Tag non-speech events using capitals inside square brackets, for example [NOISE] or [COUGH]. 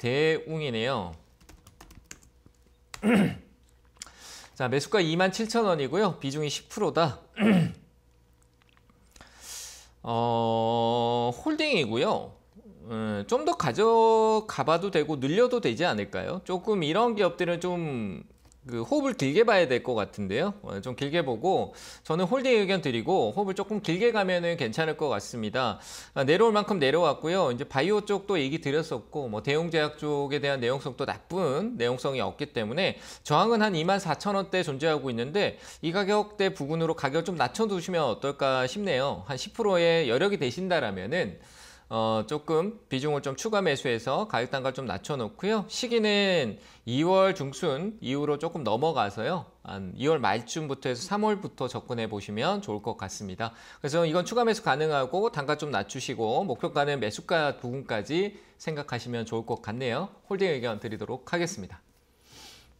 대웅이네요. [CLEARS THROAT] 자 매수가 27,000원이고요. 비중이 10%다. [CLEARS THROAT] 어, 홀딩이고요. 음, 어, 좀더 가져가봐도 되고 늘려도 되지 않을까요? 조금 이런 기업들은 좀그 호흡을 길게 봐야 될 것 같은데요. 어, 좀 길게 보고 저는 홀딩 의견 드리고 호흡을 조금 길게 가면은 괜찮을 것 같습니다. 아, 내려올 만큼 내려왔고요. 이제 바이오 쪽도 얘기 드렸었고 뭐 대형제약 쪽에 대한 내용성도 나쁜 내용성이 없기 때문에 저항은 한 24,000원대 존재하고 있는데 이 가격대 부근으로 가격 좀 낮춰 두시면 어떨까 싶네요. 한 10%의 여력이 되신다라면은 어, 조금 비중을 좀 추가 매수해서 가격 단가를 좀 낮춰놓고요. 시기는 2월 중순 이후로 조금 넘어가서요. 한 2월 말쯤부터 해서 3월부터 접근해 보시면 좋을 것 같습니다. 그래서 이건 추가 매수 가능하고 단가 좀 낮추시고 목표가는 매수가 부분까지 생각하시면 좋을 것 같네요. 홀딩 의견 드리도록 하겠습니다.